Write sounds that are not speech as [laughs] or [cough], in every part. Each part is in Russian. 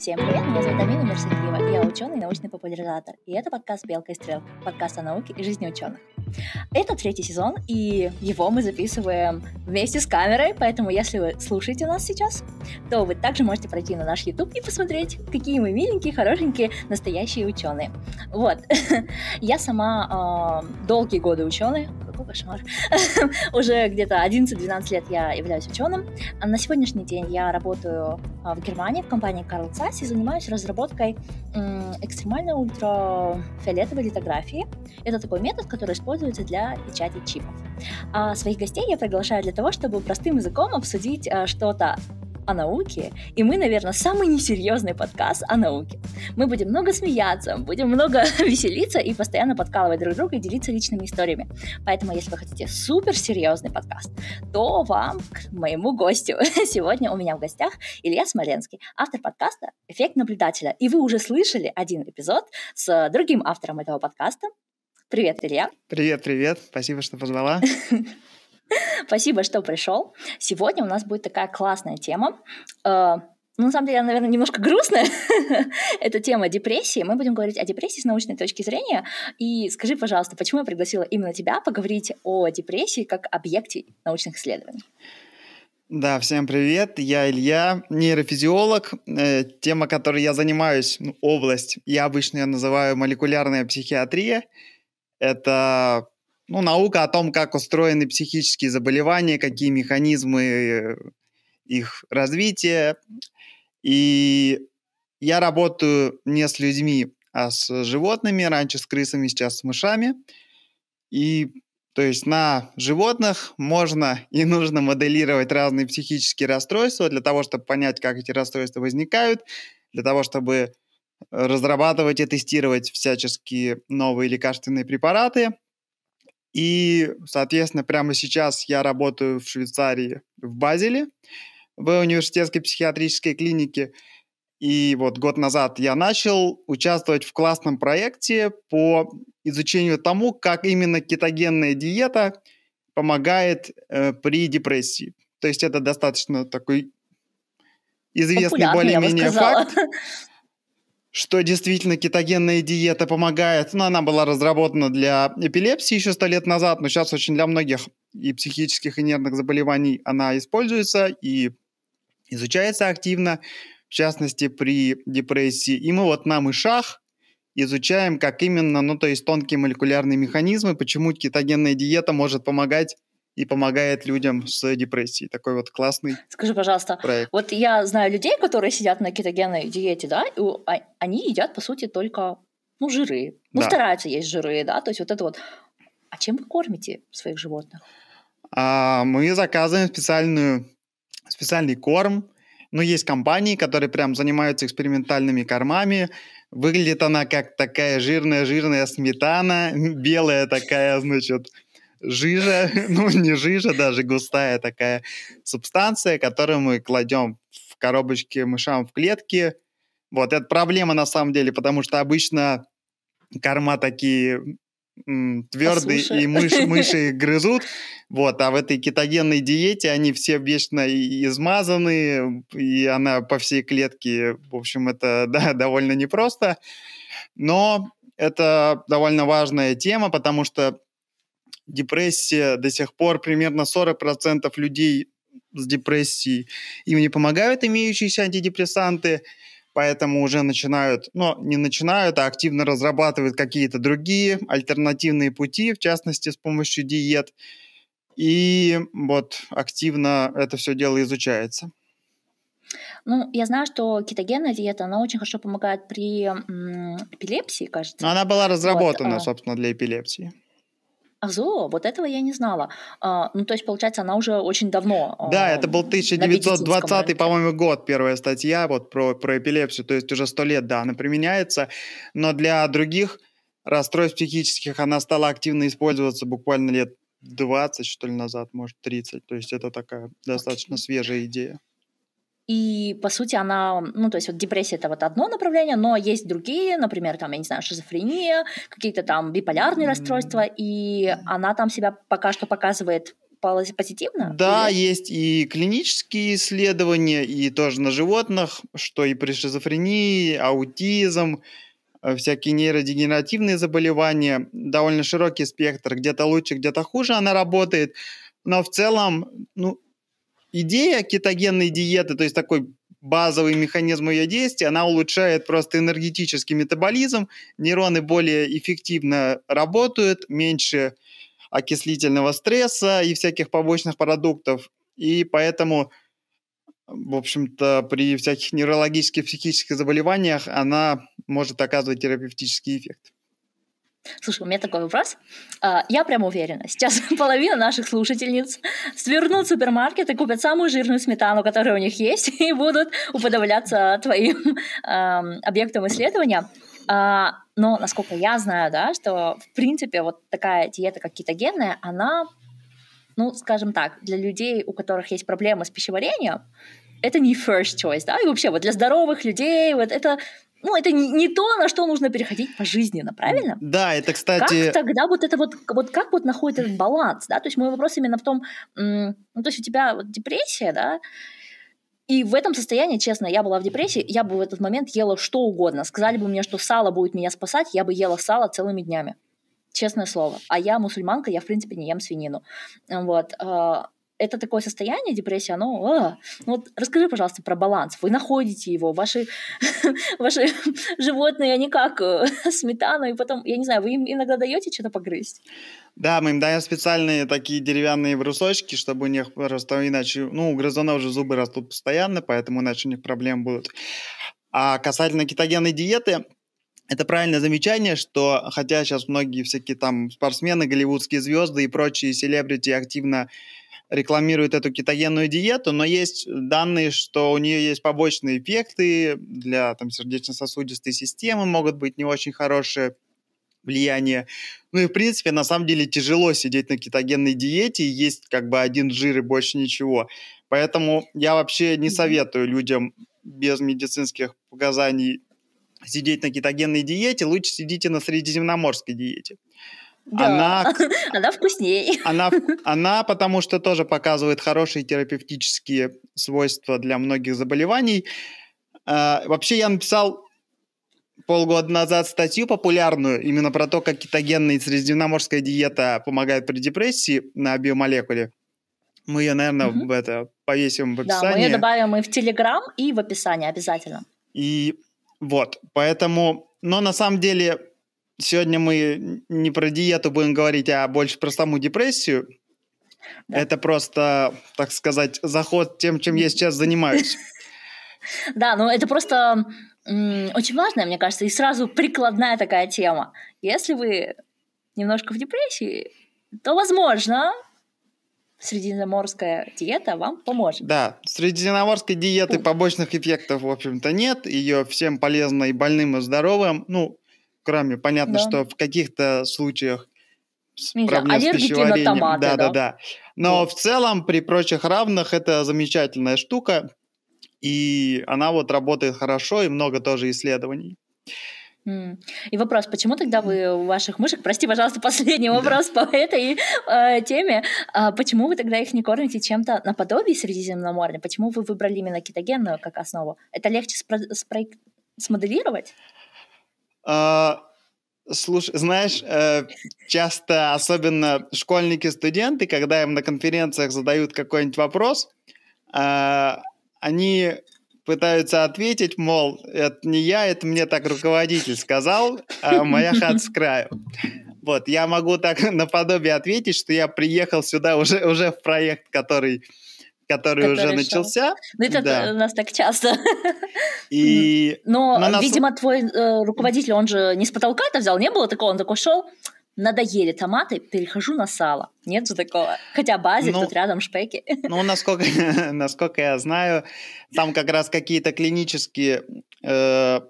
Всем привет, меня зовут Амина Мерсенкиева, я ученый научный популяризатор, и это подкаст «Белка и стрелка», подкаст о науке и жизни ученых. Это третий сезон, и его мы записываем вместе с камерой, поэтому если вы слушаете нас сейчас, то вы также можете пройти на наш YouTube и посмотреть, какие мы миленькие, хорошенькие, настоящие ученые. Вот. [laughs] Я сама э, долгие годы ученый, какой кошмар. [laughs] Уже где-то 11-12 лет я являюсь ученым. А на сегодняшний день я работаю а, в Германии в компании Carl Zeiss и занимаюсь разработкой экстремальной ультрафиолетовой литографии. Это такой метод, который используется для печати чипов. А своих гостей я приглашаю для того, чтобы простым языком обсудить а, что-то о науке, и мы, наверное, самый несерьезный подкаст о науке. Мы будем много смеяться, будем много [laughs] веселиться и постоянно подкалывать друг друга и делиться личными историями. Поэтому, если вы хотите суперсерьезный подкаст, то вам к моему гостю. [laughs] Сегодня у меня в гостях Илья Смоленский, автор подкаста «Эффект наблюдателя». И вы уже слышали один эпизод с другим автором этого подкаста. Привет, Илья. Привет, привет. Спасибо, что позвала. [laughs] [laughs] Спасибо, что пришел. Сегодня у нас будет такая классная тема. Э, ну, на самом деле, она, наверное, немножко грустная. [laughs] Это тема депрессии. Мы будем говорить о депрессии с научной точки зрения. И скажи, пожалуйста, почему я пригласила именно тебя поговорить о депрессии как объекте научных исследований? Да, всем привет, я Илья, нейрофизиолог. Э, тема, которой я занимаюсь, ну, область, я обычно ее называю молекулярная психиатрия. Это ну, наука о том, как устроены психические заболевания, какие механизмы э, их развития. И я работаю не с людьми, а с животными, раньше с крысами, сейчас с мышами. И то есть на животных можно и нужно моделировать разные психические расстройства для того, чтобы понять, как эти расстройства возникают, для того, чтобы разрабатывать и тестировать всяческие новые лекарственные препараты – и, соответственно, прямо сейчас я работаю в Швейцарии, в Базеле, в университетской психиатрической клинике. И вот год назад я начал участвовать в классном проекте по изучению тому, как именно кетогенная диета помогает э, при депрессии. То есть это достаточно такой известный более-менее факт. [laughs] что действительно кетогенная диета помогает. Ну, она была разработана для эпилепсии еще сто лет назад, но сейчас очень для многих и психических, и нервных заболеваний она используется и изучается активно, в частности, при депрессии. И мы вот на мышах изучаем, как именно, ну, то есть тонкие молекулярные механизмы, почему кетогенная диета может помогать и помогает людям с депрессией. Такой вот классный Скажи, пожалуйста, проект. вот я знаю людей, которые сидят на кетогенной диете, да, и а, они едят, по сути, только ну, жиры. Ну, да. стараются есть жиры, да, то есть вот это вот. А чем вы кормите своих животных? А, мы заказываем специальную, специальный корм. Ну, есть компании, которые прям занимаются экспериментальными кормами. Выглядит она как такая жирная-жирная сметана, [laughs] белая такая, значит, жижа, [laughs] ну не жижа, даже густая такая субстанция, которую мы кладем в коробочки мышам в клетки. Вот, это проблема на самом деле, потому что обычно корма такие м, твердые, Послушай. и мыши, [laughs] мыши их грызут. Вот, а в этой кетогенной диете они все вечно измазаны, и она по всей клетке. В общем, это [laughs] да, довольно непросто. Но это довольно важная тема, потому что депрессия, до сих пор примерно 40% людей с депрессией, им не помогают имеющиеся антидепрессанты, поэтому уже начинают, ну, не начинают, а активно разрабатывают какие-то другие альтернативные пути, в частности, с помощью диет. И вот активно это все дело изучается. Ну, я знаю, что кетогенная диета, она очень хорошо помогает при эпилепсии, кажется. но Она была разработана, вот, а. собственно, для эпилепсии. Азо, вот этого я не знала. А, ну, то есть, получается, она уже очень давно. Да, э, это был 1920, по-моему, год, первая статья вот про, про эпилепсию. То есть уже сто лет, да, она применяется. Но для других расстройств психических она стала активно использоваться буквально лет 20, что ли, назад, может, 30. То есть это такая достаточно okay. свежая идея. И, по сути, она, ну, то есть вот депрессия — это вот одно направление, но есть другие, например, там, я не знаю, шизофрения, какие-то там биполярные mm-hmm. расстройства, и она там себя пока что показывает позитивно? Да, или? есть и клинические исследования, и тоже на животных, что и при шизофрении, аутизм, э, всякие нейродегенеративные заболевания, довольно широкий спектр, где-то лучше, где-то хуже она работает, но в целом, ну, идея кетогенной диеты, то есть такой базовый механизм ее действия, она улучшает просто энергетический метаболизм, нейроны более эффективно работают, меньше окислительного стресса и всяких побочных продуктов. И поэтому, в общем-то, при всяких неврологических, психических заболеваниях она может оказывать терапевтический эффект. Слушай, у меня такой вопрос. А, я прям уверена, сейчас [laughs] половина наших слушательниц свернут в супермаркет и купят самую жирную сметану, которая у них есть, [laughs] и будут уподавляться твоим объектам исследования. А, но, насколько я знаю, да, что, в принципе, вот такая диета, как кетогенная, она, ну, скажем так, для людей, у которых есть проблемы с пищеварением, это не first choice, да, и вообще вот для здоровых людей вот это ну, это не, не то, на что нужно переходить жизни, правильно? Да, это, кстати... Как тогда вот это вот, вот как вот находит этот баланс, да? То есть мой вопрос именно в том, ну, то есть у тебя вот депрессия, да, и в этом состоянии, честно, я была в депрессии, я бы в этот момент ела что угодно. Сказали бы мне, что сало будет меня спасать, я бы ела сало целыми днями. Честное слово. А я мусульманка, я, в принципе, не ем свинину. Вот. А, это такое состояние, депрессия, оно... А. Ну, вот расскажи, пожалуйста, про баланс. Вы находите его, ваши, [laughs] ваши животные, они как э, [laughs] сметану, и потом, я не знаю, вы им иногда даете что-то погрызть? Да, мы им даем специальные такие деревянные брусочки, чтобы у них просто иначе... Ну, у грызунов же зубы растут постоянно, поэтому иначе у них проблем будут. А касательно кетогенной диеты, это правильное замечание, что хотя сейчас многие всякие там спортсмены, голливудские звезды и прочие селебрити активно рекламирует эту кетогенную диету, но есть данные, что у нее есть побочные эффекты для там, сердечно-сосудистой системы, могут быть не очень хорошие влияние. Ну и, в принципе, на самом деле тяжело сидеть на кетогенной диете, и есть как бы один жир и больше ничего. Поэтому я вообще не советую людям без медицинских показаний сидеть на кетогенной диете, лучше сидите на средиземноморской диете. Да. Она, [laughs] она вкуснее. Она, она, потому что тоже показывает хорошие терапевтические свойства для многих заболеваний. А, вообще я написал полгода назад статью популярную именно про то, как кетогенная и средиземноморская диета помогает при депрессии на биомолекуле. Мы ее, наверное, угу. в это повесим в описании. Да, мы ее добавим и в Телеграм, и в описание обязательно. И вот, поэтому... Но на самом деле сегодня мы не про диету будем говорить, а больше про саму депрессию. Да. Это просто, так сказать, заход тем, чем я сейчас занимаюсь. Да, ну это просто очень важная, мне кажется, и сразу прикладная такая тема. Если вы немножко в депрессии, то, возможно, средиземноморская диета вам поможет. Да, средиземноморской диеты побочных эффектов, в общем-то, нет. Ее всем полезно и больным, и здоровым. Ну, кроме, понятно, да. что в каких-то случаях не проблем с пищеварением. томаты, да, да, да, Но вот. в целом при прочих равных это замечательная штука, и она вот работает хорошо, и много тоже исследований. И вопрос, почему тогда вы у ваших мышек, прости, пожалуйста, последний [laughs] вопрос да. по этой э, теме, а почему вы тогда их не кормите чем-то наподобие Средиземноморья? Почему вы выбрали именно кетогенную как основу? Это легче спро- спро- смоделировать? А, слушай, знаешь, э, часто, особенно школьники-студенты, когда им на конференциях задают какой-нибудь вопрос, а, они пытаются ответить, мол, это не я, это мне так руководитель сказал, а моя [laughs] хата с краю. Вот, я могу так [laughs] наподобие ответить, что я приехал сюда уже, уже в проект, который который, уже шел. начался. Ну, это да. у нас так часто. И... Но, Но нас... видимо, твой э, руководитель, он же не с потолка это взял, не было такого, он такой шел, надоели томаты, перехожу на сало. Нет же такого. Хотя базик ну, тут рядом, шпеки. Ну, насколько, [laughs] насколько я знаю, там как раз какие-то клинические э,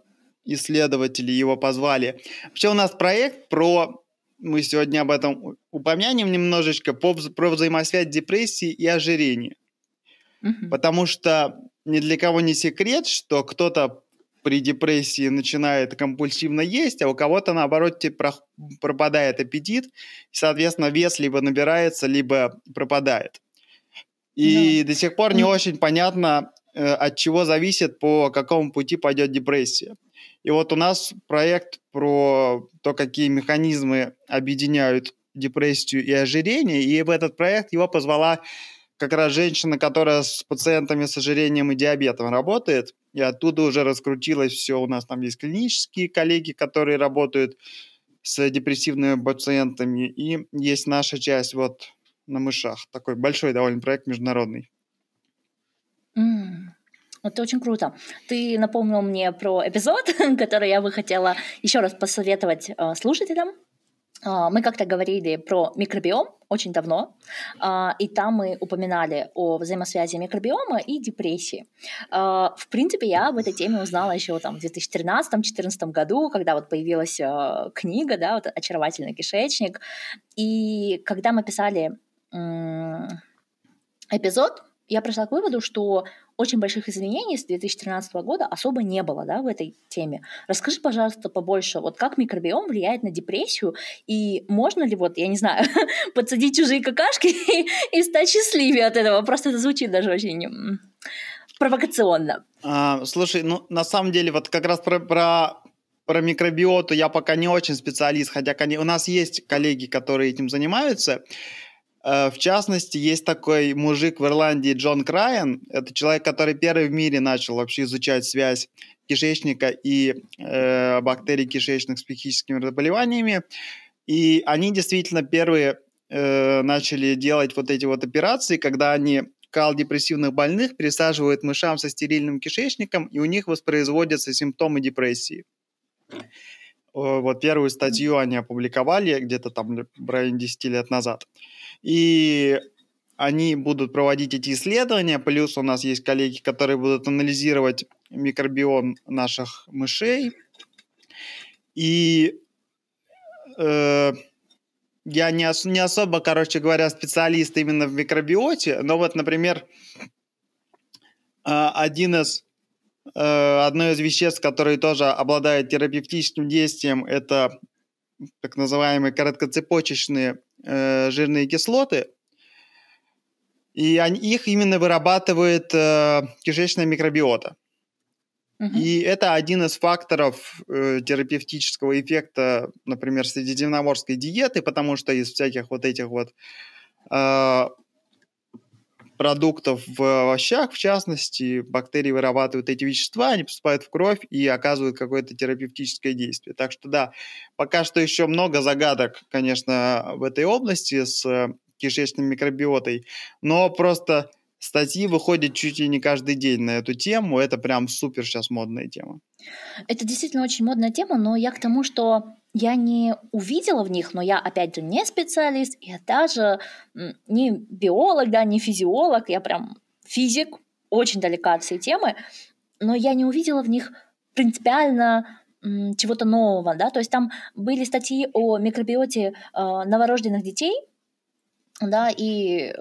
исследователи его позвали. Вообще у нас проект про мы сегодня об этом упомянем немножечко, про взаимосвязь депрессии и ожирения. Потому что ни для кого не секрет, что кто-то при депрессии начинает компульсивно есть, а у кого-то, наоборот, пропадает аппетит, и, соответственно, вес либо набирается, либо пропадает. И да. до сих пор не очень понятно, э, от чего зависит, по какому пути пойдет депрессия. И вот у нас проект про то, какие механизмы объединяют депрессию и ожирение, и в этот проект его позвала как раз женщина, которая с пациентами с ожирением и диабетом работает, и оттуда уже раскрутилось все. У нас там есть клинические коллеги, которые работают с депрессивными пациентами, и есть наша часть вот на мышах. Такой большой довольно проект международный. Mm. Это очень круто. Ты напомнил мне про эпизод, [laughs] который я бы хотела еще раз посоветовать э, слушателям. А, мы как-то говорили про микробиом очень давно, а, и там мы упоминали о взаимосвязи микробиома и депрессии. А, в принципе, я об этой теме узнала еще там, в 2013-2014 году, когда вот появилась книга, да, вот «Очаровательный кишечник», и когда мы писали эпизод, я пришла к выводу, что очень больших изменений с 2013 года особо не было да, в этой теме. Расскажи, пожалуйста, побольше, вот как микробиом влияет на депрессию, и можно ли, вот, я не знаю, [laughs] подсадить чужие какашки [laughs] и, и стать счастливее от этого? Просто это звучит даже очень провокационно. А, слушай, ну, на самом деле, вот как раз про, про про микробиоту я пока не очень специалист, хотя у нас есть коллеги, которые этим занимаются. Э, в частности, есть такой мужик в Ирландии Джон Крайен. Это человек, который первый в мире начал вообще изучать связь кишечника и э, бактерий кишечных с психическими заболеваниями. И они действительно первые э, начали делать вот эти вот операции, когда они кал депрессивных больных пересаживают мышам со стерильным кишечником, и у них воспроизводятся симптомы депрессии. Э, вот первую статью они опубликовали где-то там в районе 10 лет назад. Э, и они будут проводить эти исследования, плюс у нас есть коллеги, которые будут анализировать микробион наших мышей. И э, я не, ос- не особо, короче говоря, специалист именно в микробиоте, но вот, например, э, один из, э, одно из веществ, которые тоже обладают терапевтическим действием, это так называемые короткоцепочечные э, жирные кислоты, и они, их именно вырабатывает э, кишечная микробиота. И это один из факторов э, терапевтического эффекта, например, средиземноморской диеты, потому что из всяких вот этих вот э, продуктов в овощах, в частности, бактерии вырабатывают эти вещества, они поступают в кровь и оказывают какое-то терапевтическое действие. Так что да, пока что еще много загадок, конечно, в этой области с э, кишечной микробиотой, но просто статьи выходят чуть ли не каждый день на эту тему, это прям супер сейчас модная тема. Это действительно очень модная тема, но я к тому, что я не увидела в них, но я, опять же, не специалист, я даже не биолог, да, не физиолог, я прям физик, очень далека от всей темы, но я не увидела в них принципиально чего-то нового, да, то есть там были статьи о микробиоте э, новорожденных детей, да, и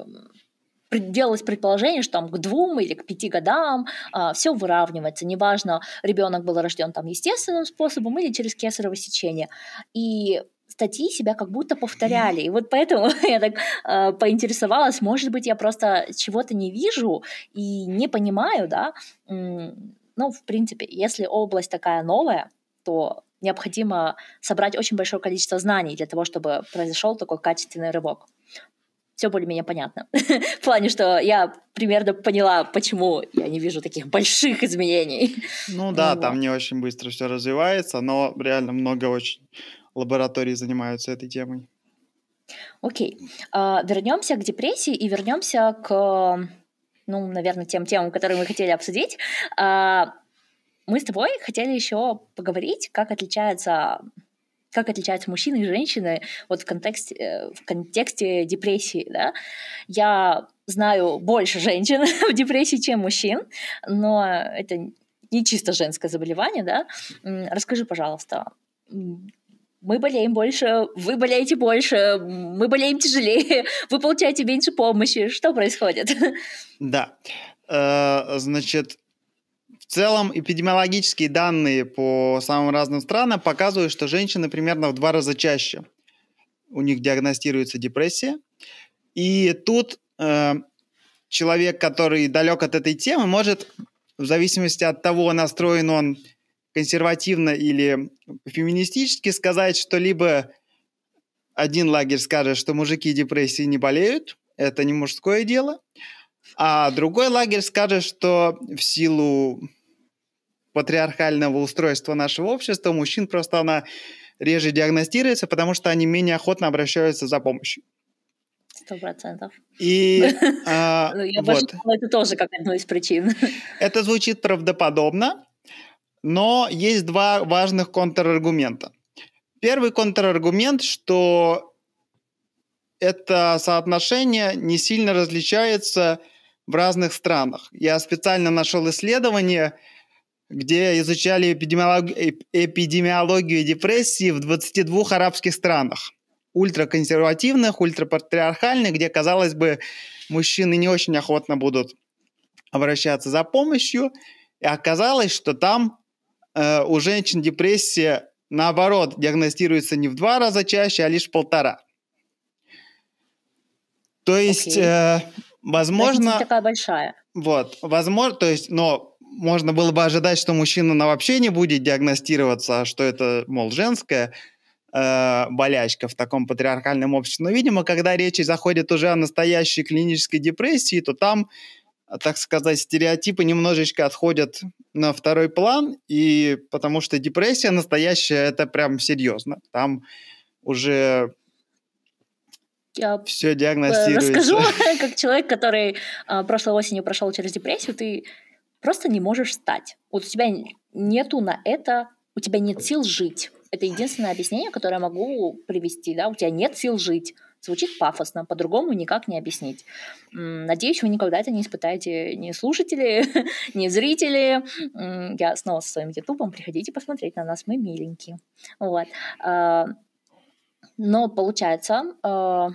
делалось предположение, что там к двум или к пяти годам а, все выравнивается, неважно, ребенок был рожден там естественным способом или через кесарево сечение. И статьи себя как будто повторяли. И вот поэтому [laughs] я так э, поинтересовалась, может быть, я просто чего-то не вижу и не понимаю, да. Ну, в принципе, если область такая новая, то необходимо собрать очень большое количество знаний для того, чтобы произошел такой качественный рывок все более-менее понятно. [laughs] В плане, что я примерно поняла, почему я не вижу таких больших изменений. Ну да, там не очень быстро все развивается, но реально много очень лабораторий занимаются этой темой. Окей. А, вернемся к депрессии и вернемся к, ну, наверное, тем темам, которые мы хотели обсудить. А, мы с тобой хотели еще поговорить, как отличается как отличаются мужчины и женщины вот в контексте, э, в контексте депрессии, да. Я знаю больше женщин [laughs] в депрессии, чем мужчин, но это не чисто женское заболевание, да. Расскажи, пожалуйста, мы болеем больше, вы болеете больше, мы болеем тяжелее, [laughs] вы получаете меньше помощи. Что происходит? [laughs] Да. Э, значит, в целом, эпидемиологические данные по самым разным странам показывают, что женщины примерно в два раза чаще у них диагностируется депрессия. И тут э, человек, который далек от этой темы, может, в зависимости от того, настроен он консервативно или феминистически, сказать, что либо один лагерь скажет, что мужики депрессии не болеют, это не мужское дело, а другой лагерь скажет, что в силу патриархального устройства нашего общества, мужчин просто она реже диагностируется, потому что они менее охотно обращаются за помощью. Сто процентов. И [laughs] а, ну, я вот. это тоже как одна из причин. Это звучит правдоподобно, но есть два важных контраргумента. Первый контраргумент, что это соотношение не сильно различается в разных странах. Я специально нашел исследование, где изучали эпидемиологию, депрессии в 22 арабских странах. Ультраконсервативных, ультрапатриархальных, где, казалось бы, мужчины не очень охотно будут обращаться за помощью. И оказалось, что там э, у женщин депрессия, наоборот, диагностируется не в два раза чаще, а лишь в полтора. То есть, okay. э, возможно... Такая большая. Вот, возможно, то есть, но можно было бы ожидать, что мужчина на вообще не будет диагностироваться, а что это, мол, женская э, болячка в таком патриархальном обществе. Но, видимо, когда речь заходит уже о настоящей клинической депрессии, то там, так сказать, стереотипы немножечко отходят на второй план, и потому что депрессия настоящая, это прям серьезно. Там уже я все э, диагностируется. Расскажу, [laughs] как человек, который а, прошлой осенью прошел через депрессию, ты просто не можешь стать. Вот у тебя нету на это, у тебя нет сил жить. Это единственное объяснение, которое я могу привести, да, у тебя нет сил жить. Звучит пафосно, по-другому никак не объяснить. Надеюсь, вы никогда это не испытаете ни слушатели, [laughs] ни зрители. Я снова со своим ютубом, приходите посмотреть на нас, мы миленькие. Вот. А, но получается, в а,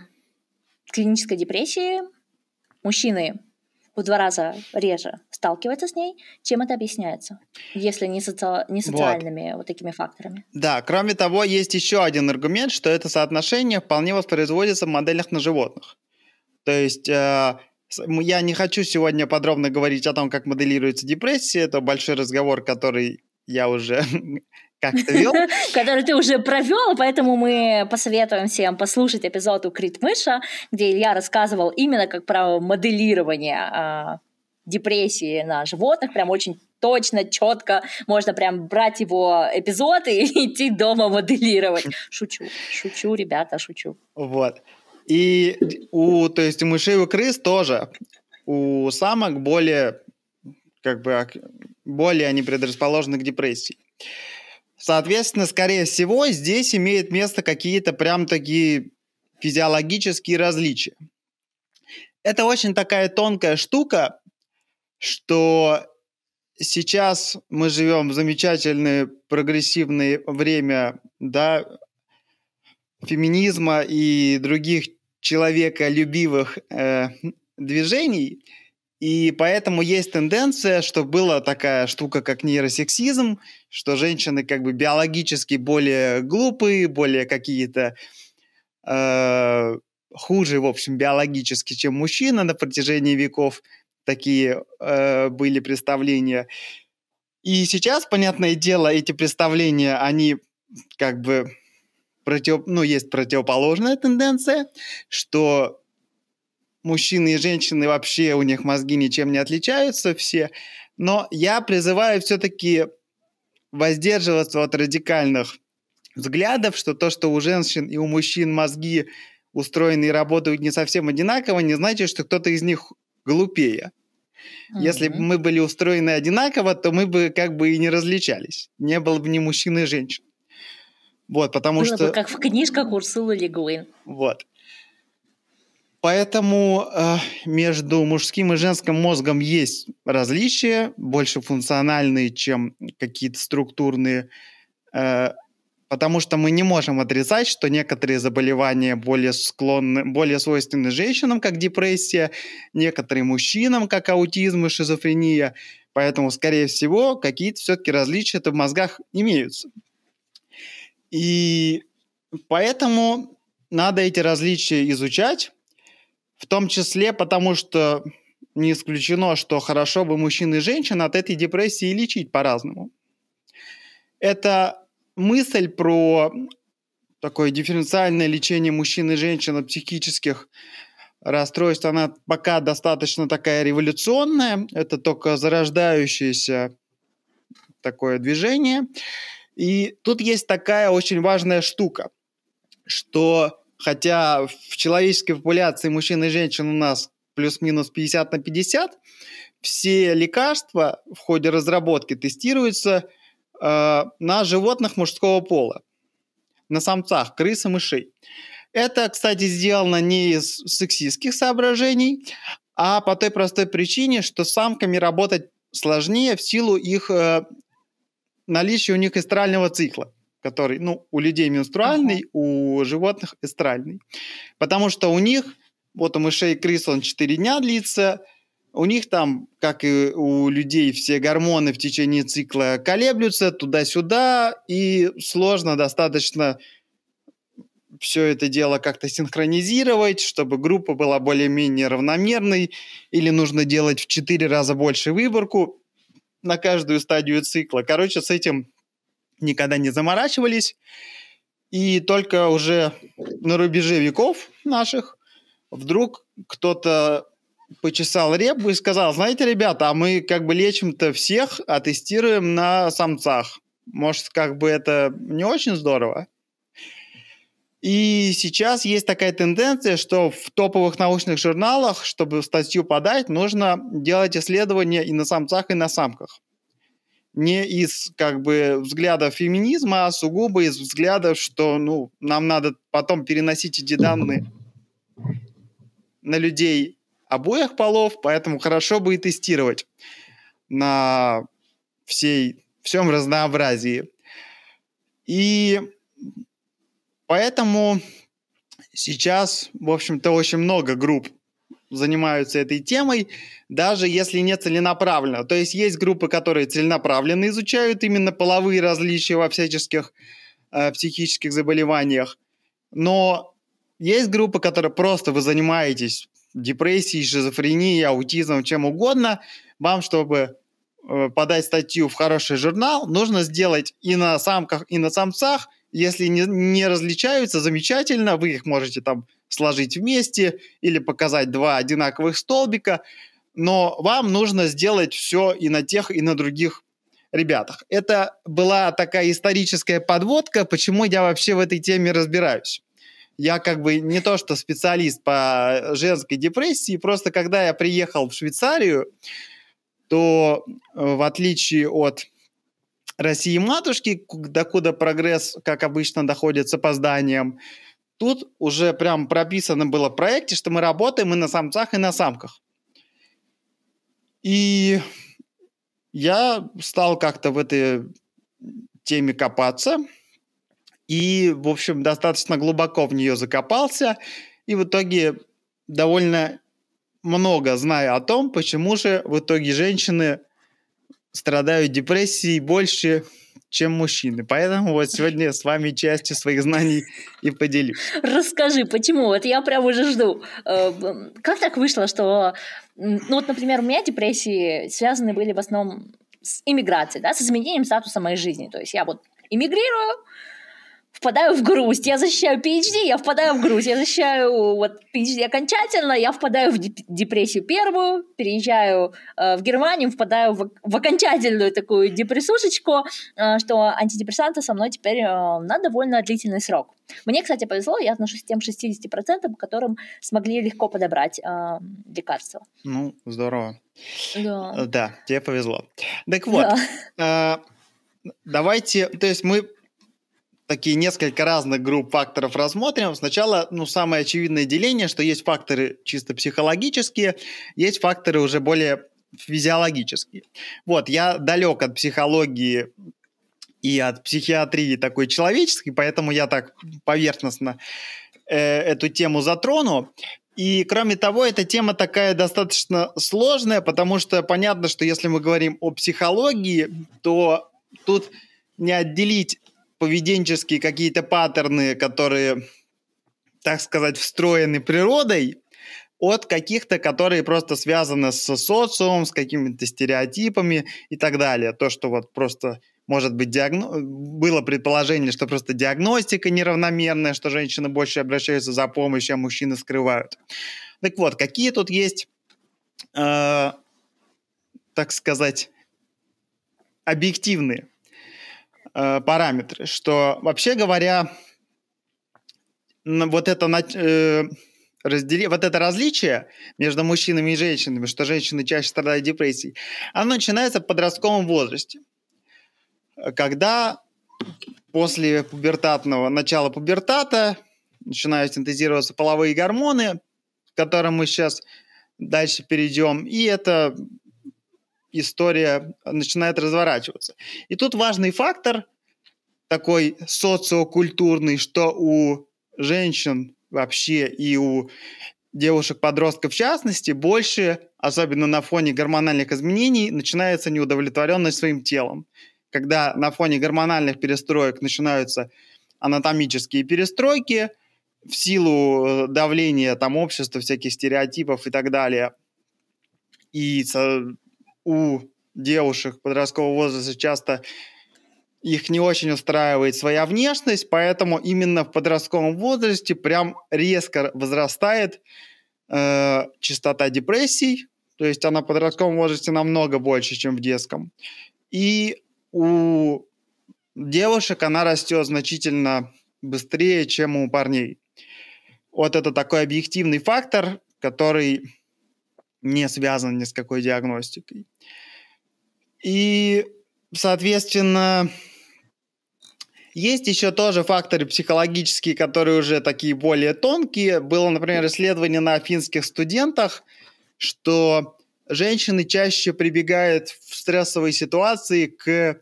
клинической депрессии мужчины в два раза реже сталкивается с ней. Чем это объясняется, если не, соци... не социальными вот. вот такими факторами? Да, кроме того, есть еще один аргумент, что это соотношение вполне воспроизводится в моделях на животных. То есть... Э, я не хочу сегодня подробно говорить о том, как моделируется депрессия. Это большой разговор, который я уже [laughs] как-то вел. [laughs] Который ты уже провел, поэтому мы посоветуем всем послушать эпизод у Крит Мыша, где я рассказывал именно как про моделирование а, депрессии на животных, прям очень точно, четко, можно прям брать его эпизоды и [laughs] идти дома моделировать. Шучу, шучу, ребята, шучу. Вот. И у, то есть у мышей и у крыс тоже. У самок более, как бы, более они предрасположены к депрессии. Соответственно, скорее всего, здесь имеет место какие-то прям такие физиологические различия. Это очень такая тонкая штука, что сейчас мы живем в замечательное прогрессивное время да, феминизма и других человеколюбивых э, движений, и поэтому есть тенденция, что была такая штука, как нейросексизм, что женщины как бы биологически более глупые, более какие-то э, хуже, в общем, биологически, чем мужчина на протяжении веков. Такие э, были представления. И сейчас, понятное дело, эти представления, они как бы против, ну, есть противоположная тенденция, что мужчины и женщины вообще у них мозги ничем не отличаются все. Но я призываю все-таки воздерживаться от радикальных взглядов, что то, что у женщин и у мужчин мозги устроены и работают не совсем одинаково, не значит, что кто-то из них глупее. Mm-hmm. Если бы мы были устроены одинаково, то мы бы как бы и не различались. Не было бы ни мужчин ни женщин. Вот, потому Было что... Бы как в книжках Урсулы Легуин. Вот. Поэтому э, между мужским и женским мозгом есть различия, больше функциональные, чем какие-то структурные, э, потому что мы не можем отрицать, что некоторые заболевания более склонны, более свойственны женщинам, как депрессия, некоторые мужчинам, как аутизм и шизофрения. Поэтому, скорее всего, какие-то все-таки различия-то в мозгах имеются. И поэтому надо эти различия изучать в том числе потому, что не исключено, что хорошо бы мужчин и женщин от этой депрессии лечить по-разному. Это мысль про такое дифференциальное лечение мужчин и женщин от психических расстройств, она пока достаточно такая революционная, это только зарождающееся такое движение. И тут есть такая очень важная штука, что хотя в человеческой популяции мужчин и женщин у нас плюс-минус 50 на 50, все лекарства в ходе разработки тестируются э, на животных мужского пола, на самцах, крыс и мышей. Это, кстати, сделано не из сексистских соображений, а по той простой причине, что с самками работать сложнее в силу их э, наличия у них эстрального цикла который, ну, у людей менструальный, uh-huh. у животных эстральный. Потому что у них, вот у мышей крыс он 4 дня длится, у них там, как и у людей, все гормоны в течение цикла колеблются туда-сюда, и сложно достаточно все это дело как-то синхронизировать, чтобы группа была более-менее равномерной, или нужно делать в 4 раза больше выборку на каждую стадию цикла. Короче, с этим никогда не заморачивались. И только уже на рубеже веков наших вдруг кто-то почесал репу и сказал, знаете, ребята, а мы как бы лечим-то всех, а тестируем на самцах. Может, как бы это не очень здорово? И сейчас есть такая тенденция, что в топовых научных журналах, чтобы статью подать, нужно делать исследования и на самцах, и на самках не из как бы взгляда феминизма, а сугубо из взгляда, что ну, нам надо потом переносить эти данные на людей обоих полов, поэтому хорошо бы и тестировать на всей, всем разнообразии. И поэтому сейчас, в общем-то, очень много групп занимаются этой темой, даже если не целенаправленно. То есть есть группы, которые целенаправленно изучают именно половые различия во всяческих э, психических заболеваниях, но есть группы, которые просто вы занимаетесь депрессией, шизофренией, аутизмом, чем угодно, вам, чтобы э, подать статью в хороший журнал, нужно сделать и на самках, и на самцах, если не, не различаются, замечательно, вы их можете там сложить вместе или показать два одинаковых столбика, но вам нужно сделать все и на тех, и на других ребятах. Это была такая историческая подводка, почему я вообще в этой теме разбираюсь. Я как бы не то что специалист по женской депрессии, просто когда я приехал в Швейцарию, то э, в отличие от России матушки, докуда прогресс, как обычно, доходит с опозданием, Тут уже прям прописано было в проекте, что мы работаем и на самцах, и на самках. И я стал как-то в этой теме копаться. И, в общем, достаточно глубоко в нее закопался. И в итоге довольно много знаю о том, почему же в итоге женщины страдают депрессией больше, чем мужчины. Поэтому вот сегодня с вами частью своих знаний и поделюсь. Расскажи, почему? Вот я прям уже жду. Э, как так вышло, что... Ну вот, например, у меня депрессии связаны были в основном с иммиграцией, да, с изменением статуса моей жизни. То есть я вот иммигрирую впадаю в грусть, я защищаю PhD, я впадаю в грусть, я защищаю вот PhD окончательно, я впадаю в депрессию первую, переезжаю э, в Германию, впадаю в, в окончательную такую депрессушечку, э, что антидепрессанты со мной теперь э, на довольно длительный срок. Мне, кстати, повезло, я отношусь к тем 60%, которым смогли легко подобрать э, лекарства. Ну, здорово. Да. Э, да, тебе повезло. Так вот, да. э, давайте, то есть мы такие несколько разных групп факторов рассмотрим. Сначала, ну, самое очевидное деление, что есть факторы чисто психологические, есть факторы уже более физиологические. Вот, я далек от психологии и от психиатрии такой человеческой, поэтому я так поверхностно э, эту тему затрону. И кроме того, эта тема такая достаточно сложная, потому что понятно, что если мы говорим о психологии, то тут не отделить поведенческие какие-то паттерны, которые, так сказать, встроены природой, от каких-то, которые просто связаны с социумом, с какими-то стереотипами и так далее. То, что вот просто может быть, диагно... было предположение, что просто диагностика неравномерная, что женщины больше обращаются за помощью, а мужчины скрывают. Так вот, какие тут есть, э, так сказать, объективные э, параметры, что вообще говоря, вот это э, раздели... вот это различие между мужчинами и женщинами, что женщины чаще страдают депрессией, оно начинается в подростковом возрасте, когда после пубертатного начала пубертата начинают синтезироваться половые гормоны, к которым мы сейчас дальше перейдем, и это история начинает разворачиваться. И тут важный фактор такой социокультурный, что у женщин вообще и у девушек-подростков в частности больше, особенно на фоне гормональных изменений, начинается неудовлетворенность своим телом. Когда на фоне гормональных перестроек начинаются анатомические перестройки, в силу э, давления там общества, всяких стереотипов и так далее, и у девушек подросткового возраста часто их не очень устраивает своя внешность, поэтому именно в подростковом возрасте прям резко возрастает э, частота депрессий, то есть она в подростковом возрасте намного больше, чем в детском. И у девушек она растет значительно быстрее, чем у парней. Вот это такой объективный фактор, который не связан ни с какой диагностикой. И, соответственно, есть еще тоже факторы психологические, которые уже такие более тонкие. Было, например, исследование на финских студентах, что женщины чаще прибегают в стрессовой ситуации к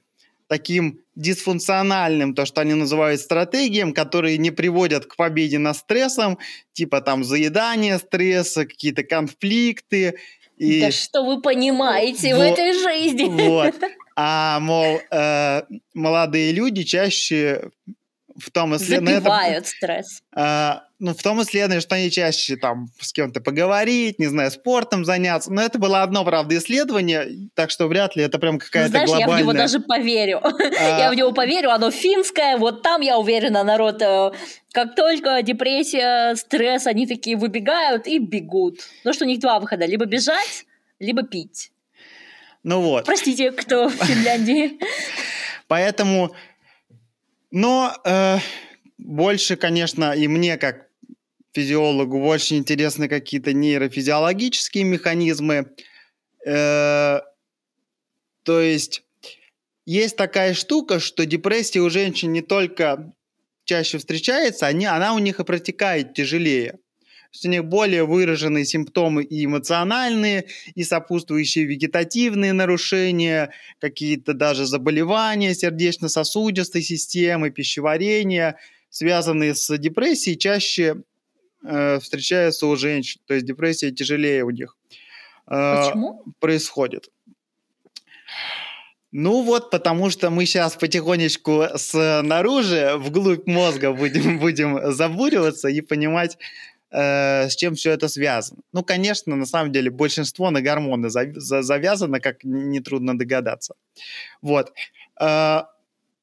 таким дисфункциональным, то, что они называют стратегиям, которые не приводят к победе над стрессом, типа там заедание стресса, какие-то конфликты. И... Да что вы понимаете вот, в этой жизни? Вот. А, мол, э, молодые люди чаще в том и Забивают этом, стресс. Э, ну, в том и что они чаще там с кем-то поговорить, не знаю, спортом заняться. Но это было одно, правда, исследование, так что вряд ли это прям ну, какая-то Знаешь, глобальная... я в него даже поверю. А. [laughs] Я в него поверю, оно финское, вот там, я уверена, народ... Э, как только депрессия, стресс, они такие выбегают и бегут. Ну что у них два выхода, либо бежать, либо пить. Ну вот. Простите, кто в Финляндии. Поэтому но э, больше, конечно, и мне как физиологу больше интересны какие-то нейрофизиологические механизмы. Э, то есть есть такая штука, что депрессия у женщин не только чаще встречается, они, она у них и протекает тяжелее что у них более выраженные симптомы и эмоциональные, и сопутствующие вегетативные нарушения, какие-то даже заболевания сердечно-сосудистой системы, пищеварения, связанные с депрессией, чаще э, встречаются у женщин. То есть депрессия тяжелее у них э, Почему? происходит. Ну вот, потому что мы сейчас потихонечку снаружи, вглубь мозга будем, будем забуриваться и понимать, Э, с чем все это связано. Ну, конечно, на самом деле большинство на гормоны завязано, как нетрудно догадаться. Вот. Э,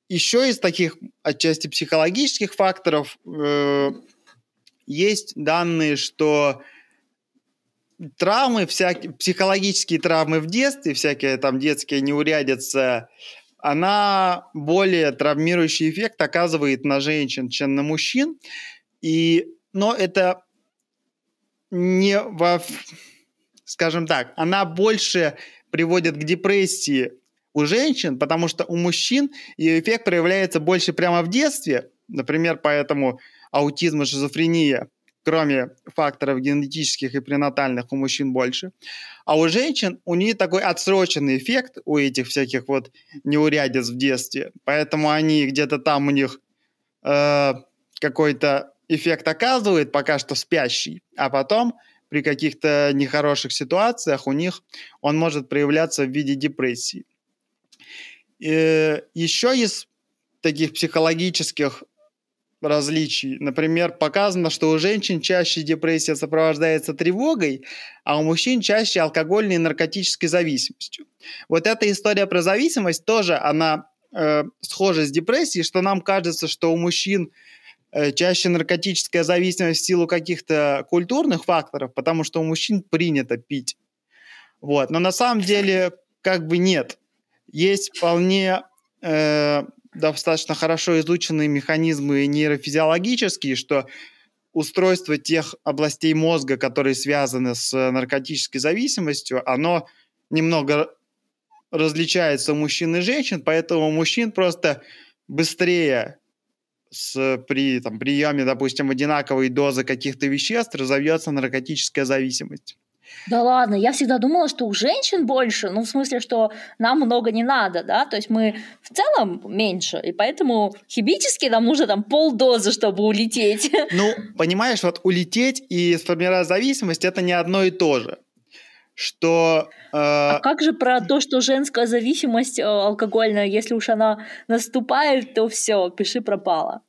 еще из таких отчасти психологических факторов э, есть данные, что травмы, всякие, психологические травмы в детстве, всякие там детские неурядицы, она более травмирующий эффект оказывает на женщин, чем на мужчин. И, но это не во... Скажем так, она больше приводит к депрессии у женщин, потому что у мужчин ее эффект проявляется больше прямо в детстве, например, поэтому аутизм и шизофрения, кроме факторов генетических и пренатальных, у мужчин больше. А у женщин у нее такой отсроченный эффект у этих всяких вот неурядиц в детстве, поэтому они где-то там у них э, какой-то эффект оказывает, пока что спящий, а потом при каких-то нехороших ситуациях у них он может проявляться в виде депрессии. И э, еще из таких психологических различий, например, показано, что у женщин чаще депрессия сопровождается тревогой, а у мужчин чаще алкогольной и наркотической зависимостью. Вот эта история про зависимость тоже, она э, схожа с депрессией, что нам кажется, что у мужчин Э, чаще наркотическая зависимость в силу каких-то культурных факторов, потому что у мужчин принято пить. Вот. Но на самом деле как бы нет. Есть вполне э, достаточно хорошо изученные механизмы нейрофизиологические, что устройство тех областей мозга, которые связаны с наркотической зависимостью, оно немного различается у мужчин и женщин, поэтому у мужчин просто быстрее с, при там, приеме, допустим, одинаковой дозы каких-то веществ разовьется наркотическая зависимость. Да ладно, я всегда думала, что у женщин больше, ну, в смысле, что нам много не надо, да, то есть мы в целом меньше, и поэтому химически нам нужно там полдозы, чтобы улететь. Ну, понимаешь, вот улететь и сформировать зависимость – это не одно и то же что... Э... А как же про то, что женская зависимость э, алкогольная, если уж она наступает, то все, пиши пропала.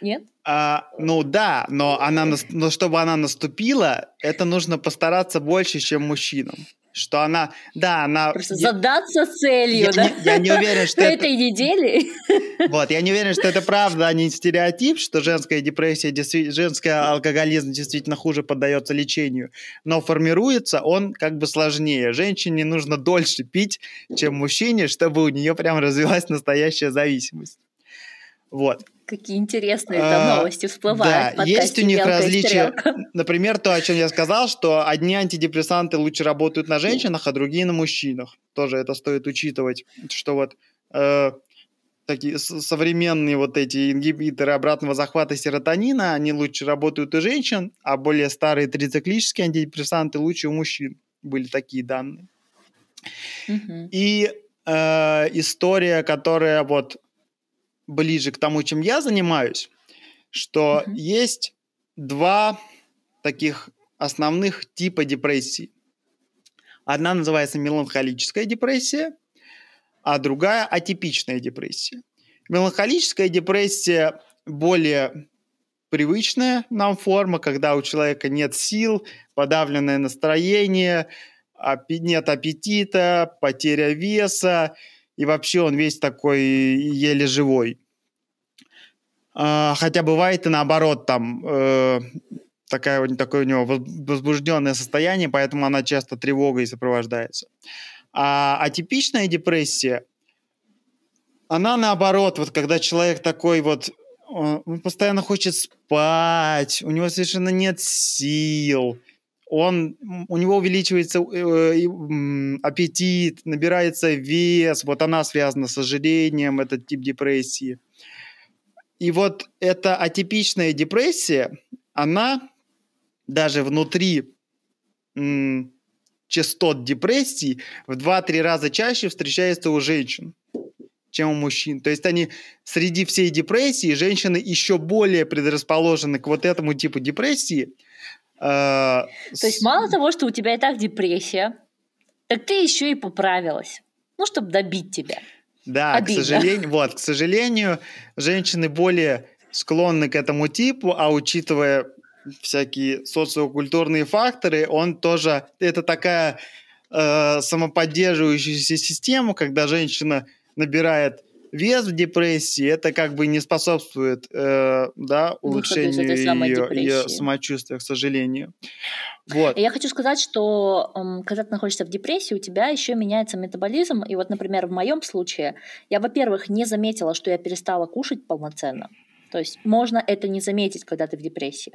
Нет? А, ну да, но, она, но чтобы она наступила, это нужно постараться больше, чем мужчинам что она, да, она... Просто задаться целью, я, да? Я, я не уверен, что это... этой недели. Вот, я не уверен, что это правда, а не стереотип, что женская депрессия, женская алкоголизм действительно хуже поддается лечению, но формируется он как бы сложнее. Женщине нужно дольше пить, чем мужчине, чтобы у нее прям развилась настоящая зависимость. Вот. Какие интересные там а, новости всплывают. Да, есть у них различия. [laughs] Например, то, о чем я сказал, что одни антидепрессанты лучше работают на женщинах, а другие на мужчинах. Тоже это стоит учитывать, что вот э, такие современные вот эти ингибиторы обратного захвата серотонина, они лучше работают у женщин, а более старые трициклические антидепрессанты лучше у мужчин. Были такие данные. Угу. И э, история, которая вот ближе к тому, чем я занимаюсь, что mm-hmm. есть два таких основных типа депрессий. Одна называется меланхолическая депрессия, а другая атипичная депрессия. Меланхолическая депрессия более привычная нам форма, когда у человека нет сил, подавленное настроение, нет аппетита, потеря веса, и вообще он весь такой еле живой. А, хотя бывает и наоборот, там э, такая, такое у него возбужденное состояние, поэтому она часто тревогой сопровождается. А атипичная депрессия, она наоборот, вот когда человек такой вот, он постоянно хочет спать, у него совершенно нет сил, он, у него увеличивается э, аппетит, набирается вес, вот она связана с ожирением, этот тип депрессии. И вот эта атипичная депрессия, она даже внутри частот депрессии в 2-3 раза чаще встречается у женщин, чем у мужчин. То есть они среди всей депрессии, женщины еще более предрасположены к вот этому типу депрессии – а, То есть мало того, что у тебя и так депрессия, так ты еще и поправилась. Ну, чтобы добить тебя. Да, к сожалению, вот, к сожалению, женщины более склонны к этому типу, а учитывая всякие социокультурные факторы, он тоже это такая э, самоподдерживающаяся система, когда женщина набирает вес в депрессии, это как бы не способствует э, да, улучшению ее, ее самочувствия, к сожалению. Вот. Я хочу сказать, что когда ты находишься в депрессии, у тебя еще меняется метаболизм. И вот, например, в моем случае я, во-первых, не заметила, что я перестала кушать полноценно. То есть можно это не заметить, когда ты в депрессии.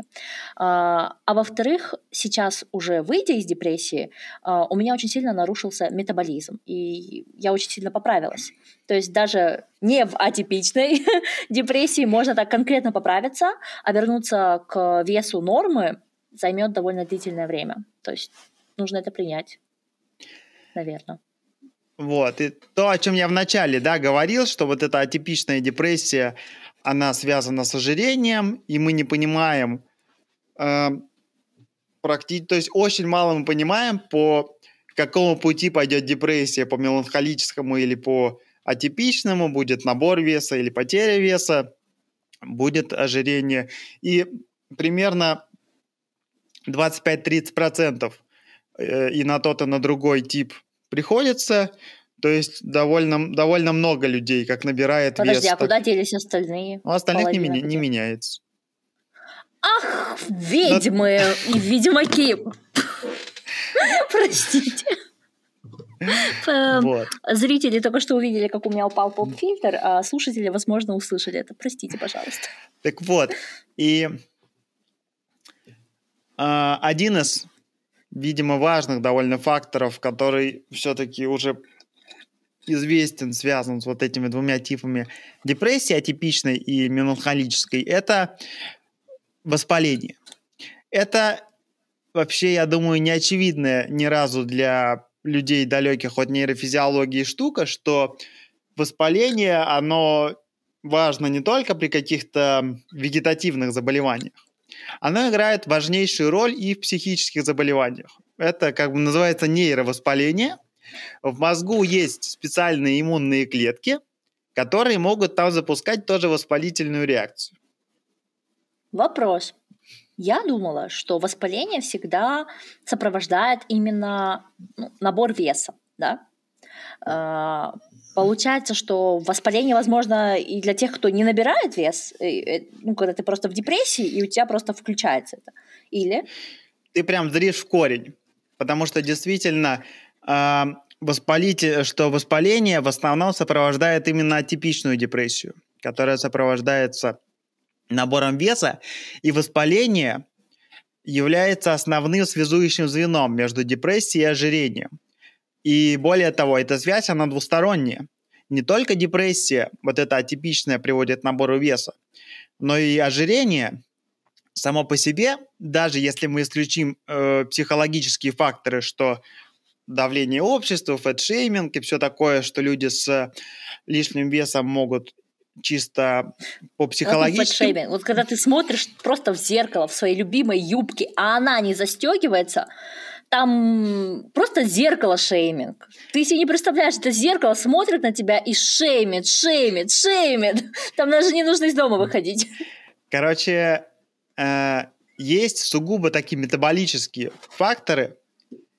А, а во-вторых, сейчас уже выйдя из депрессии, а, у меня очень сильно нарушился метаболизм, и я очень сильно поправилась. То есть даже не в атипичной [laughs] депрессии можно так конкретно поправиться, а вернуться к весу нормы займет довольно длительное время. То есть нужно это принять, наверное. Вот, и то, о чем я вначале, да, говорил, что вот эта атипичная депрессия, она связана с ожирением, и мы не понимаем, э, практи- то есть очень мало мы понимаем, по какому пути пойдет депрессия, по меланхолическому или по атипичному, будет набор веса или потеря веса, будет ожирение. И примерно 25-30% э, и на тот, и на другой тип приходится. То есть довольно, довольно много людей, как набирает Подожди, вес. Подожди, а куда делись остальные? Ну, остальных не, меня, не меняется. Ах, ведьмы Но... и ведьмаки. [laughs] Простите. Эм, вот. Зрители только что увидели, как у меня упал поп-фильтр, а слушатели, возможно, услышали это. Простите, пожалуйста. Так вот, и а, один из, видимо, важных довольно факторов, который все-таки уже известен, связан с вот этими двумя типами депрессии, атипичной и меланхолической, это воспаление. Это вообще, я думаю, не очевидная ни разу для людей далеких от нейрофизиологии штука, что воспаление, оно важно не только при каких-то вегетативных заболеваниях. Оно играет важнейшую роль и в психических заболеваниях. Это как бы называется нейровоспаление – в мозгу есть специальные иммунные клетки, которые могут там запускать тоже воспалительную реакцию. Вопрос. Я думала, что воспаление всегда сопровождает именно ну, набор веса, да? А, получается, что воспаление возможно и для тех, кто не набирает вес, и, э, э, ну, когда ты просто в депрессии, и у тебя просто включается это. Или? Ты прям зришь в корень, потому что действительно воспалите, что воспаление в основном сопровождает именно атипичную депрессию, которая сопровождается набором веса, и воспаление является основным связующим звеном между депрессией и ожирением. И более того, эта связь, она двусторонняя. Не только депрессия, вот эта атипичная, приводит к набору веса, но и ожирение само по себе, даже если мы исключим э, психологические факторы, что давление общества, фэтшейминг и все такое, что люди с лишним весом могут чисто по психологическому. А вот, вот когда ты смотришь просто в зеркало в своей любимой юбке, а она не застегивается, там просто зеркало шейминг. Ты себе не представляешь, это зеркало смотрит на тебя и шеймит, шеймит, шеймит. Там даже не нужно из дома выходить. Короче, э, есть сугубо такие метаболические факторы,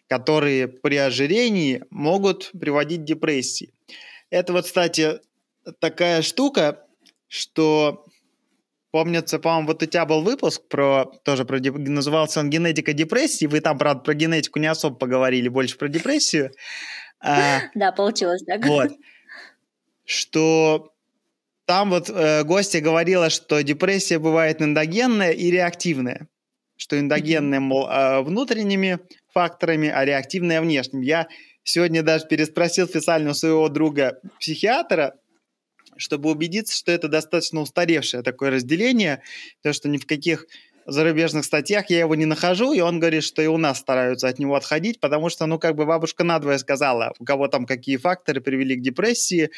которые при ожирении могут приводить к депрессии. Это вот, кстати, такая штука, что помнится, по-моему, вот у тебя был выпуск про, тоже про, назывался он «Генетика депрессии», вы там, правда, про генетику не особо поговорили, больше про депрессию. А, [laughs] да, получилось так. Вот. Что там вот э, гостья говорила, что депрессия бывает эндогенная и реактивная что эндогенные, мол, а, внутренними факторами, а реактивное внешним. Я сегодня даже переспросил специально своего друга-психиатра, чтобы убедиться, что это достаточно устаревшее такое разделение, то что ни в каких зарубежных статьях я его не нахожу, и он говорит, что и у нас стараются от него отходить, потому что, ну, как бы бабушка надвое сказала, у кого там какие факторы привели к депрессии.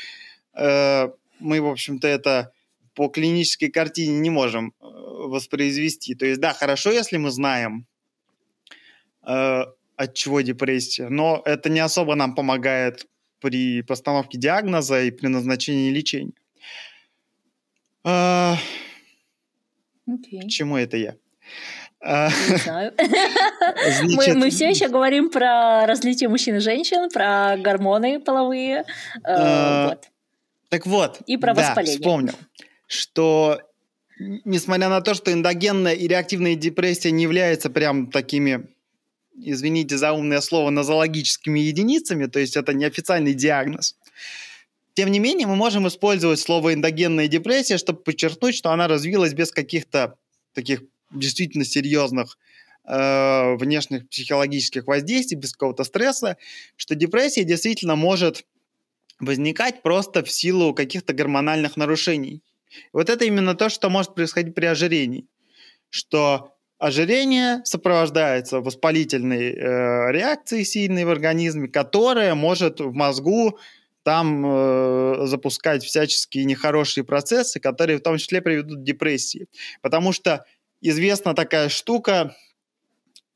Э, мы, в общем-то, это по клинической картине не можем э, воспроизвести. То есть, да, хорошо, если мы знаем, э, от чего депрессия, но это не особо нам помогает при постановке диагноза и при назначении лечения. Э, okay. К чему это я? Э, не [laughs] знаю. Значит... Мы, мы все еще говорим про различие мужчин и женщин, про гормоны половые. Э, э вот. Так вот. И про да, воспаление. Вспомнил что несмотря на то, что эндогенная и реактивная депрессия не являются прям такими, извините за умное слово, нозологическими единицами, то есть это неофициальный диагноз, тем не менее мы можем использовать слово эндогенная депрессия, чтобы подчеркнуть, что она развилась без каких-то таких действительно серьезных э, внешних психологических воздействий, без какого-то стресса, что депрессия действительно может возникать просто в силу каких-то гормональных нарушений. Вот это именно то, что может происходить при ожирении, что ожирение сопровождается воспалительной э, реакцией сильной в организме, которая может в мозгу там э, запускать всяческие нехорошие процессы, которые в том числе приведут к депрессии. Потому что известна такая штука,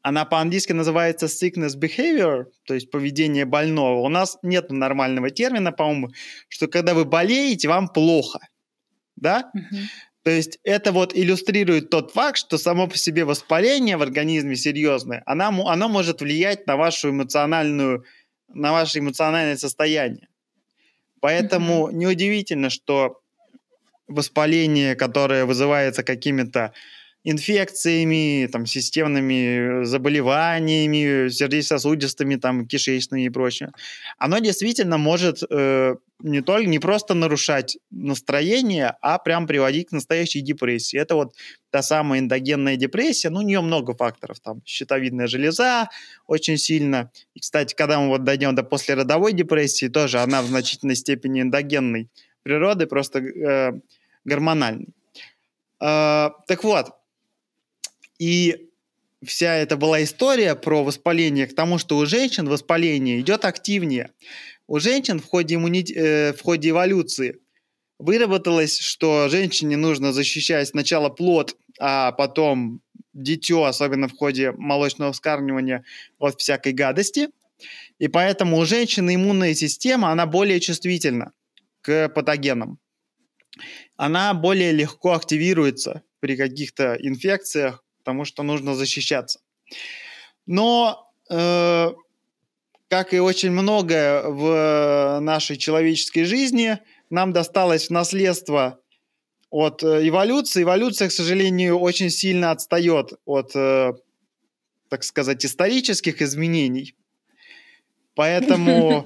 она по-английски называется sickness behavior, то есть поведение больного. У нас нет нормального термина, по-моему, что когда вы болеете, вам плохо – да? То есть это вот иллюстрирует тот факт, что само по себе воспаление в организме серьезное, оно, оно может влиять на вашу эмоциональную, на ваше эмоциональное состояние. Поэтому неудивительно, что воспаление, которое вызывается какими-то инфекциями, там, системными э, заболеваниями, э, сердечно-сосудистыми, там, кишечными и прочее, оно действительно может э, не только не просто нарушать настроение, а прям приводить к настоящей депрессии. Это вот та самая эндогенная депрессия, ну, у нее много факторов, там, щитовидная железа очень сильно. И, кстати, когда мы вот дойдем до послеродовой депрессии, тоже она в значительной степени эндогенной природы, просто э, гормональной. Э, так вот, и вся эта была история про воспаление к тому, что у женщин воспаление идет активнее. У женщин в ходе, иммуни... э, в ходе эволюции выработалось, что женщине нужно защищать сначала плод, а потом дитё, особенно в ходе молочного вскармливания, от всякой гадости. И поэтому у женщины иммунная система, она более чувствительна к патогенам. Она более легко активируется при каких-то инфекциях, потому что нужно защищаться. Но, э, как и очень многое в нашей человеческой жизни, нам досталось в наследство от э, эволюции. Эволюция, к сожалению, очень сильно отстает от, э, так сказать, исторических изменений. Поэтому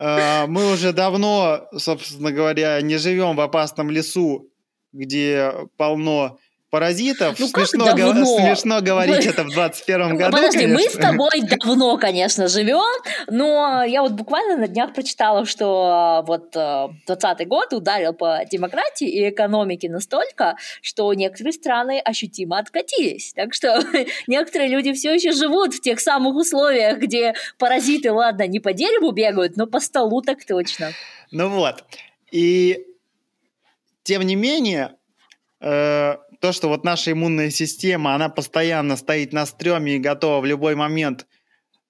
э, мы уже давно, собственно говоря, не живем в опасном лесу, где полно паразитов. Ну, смешно, га- смешно говорить мы... это в 21 ну, году. Подожди, конечно. мы с тобой давно, конечно, живем, но я вот буквально на днях прочитала, что а, вот 20 а, год ударил по демократии и экономике настолько, что некоторые страны ощутимо откатились. Так что [laughs] некоторые люди все еще живут в тех самых условиях, где паразиты, ладно, не по дереву бегают, но по столу так точно. Ну вот. И тем не менее, э, то, что вот наша иммунная система, она постоянно стоит на стреме и готова в любой момент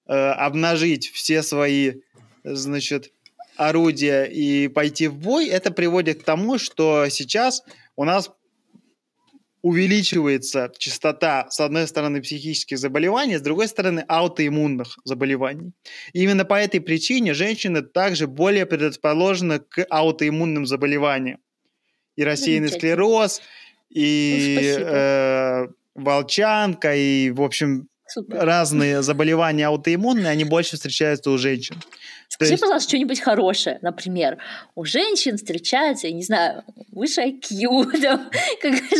э, обнажить все свои, значит, орудия и пойти в бой, это приводит к тому, что сейчас у нас увеличивается частота, с одной стороны, психических заболеваний, с другой стороны, аутоиммунных заболеваний. И именно по этой причине женщины также более предрасположены к аутоиммунным заболеваниям. И рассеянный склероз, ну, и э, волчанка, и, в общем, Супер. разные заболевания аутоиммунные, они больше встречаются у женщин. Скажи, есть... пожалуйста, что-нибудь хорошее. Например, у женщин встречается, я не знаю, выше IQ, [laughs] [laughs]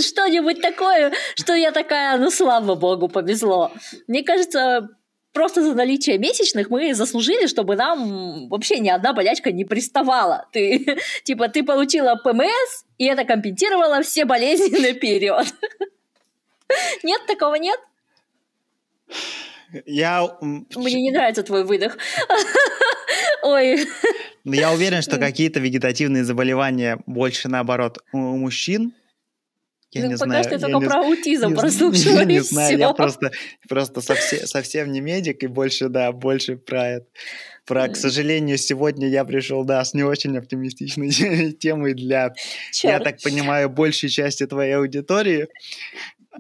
что-нибудь такое, что я такая, ну, слава богу, повезло. Мне кажется, просто за наличие месячных мы заслужили, чтобы нам вообще ни одна болячка не приставала. Ты, [laughs] типа, ты получила ПМС, и это компенсировало все болезни [laughs] на период. [laughs] Нет, такого нет? Я... Мне не нравится твой выдох. Ой. Я уверен, что какие-то вегетативные заболевания больше наоборот у мужчин, я ну, не пока знаю, что я только не, про аутизм не, прослушала. [laughs] Я не знаю, я просто, просто совсем, совсем не медик и больше, да, больше про это. Про, к сожалению, сегодня я пришел, да, с не очень оптимистичной [laughs] темой для, Черт. я так понимаю, большей части твоей аудитории.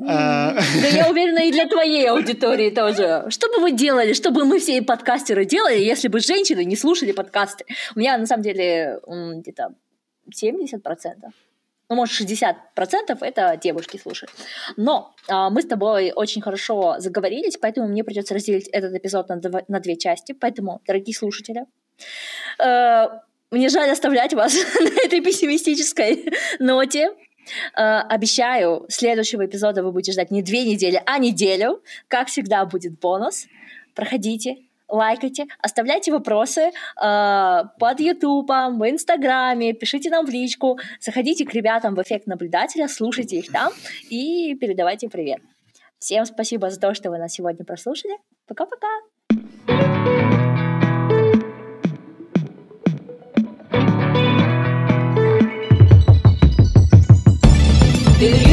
А. Да я [laughs] уверена, и для твоей аудитории тоже. Что бы вы делали, что бы мы все подкастеры делали, если бы женщины не слушали подкасты? У меня, на самом деле, где-то 70% ну, может, 60% это девушки слушают. Но а, мы с тобой очень хорошо заговорились, поэтому мне придется разделить этот эпизод на, дв- на две части. Поэтому, дорогие слушатели, э, мне жаль оставлять вас [laughs] на этой пессимистической ноте. Э, обещаю, следующего эпизода вы будете ждать не две недели, а неделю. Как всегда, будет бонус. Проходите, лайкайте, оставляйте вопросы э, под Ютубом, в Инстаграме, пишите нам в личку, заходите к ребятам в эффект наблюдателя, слушайте их там и передавайте привет. Всем спасибо за то, что вы нас сегодня прослушали. Пока-пока! thank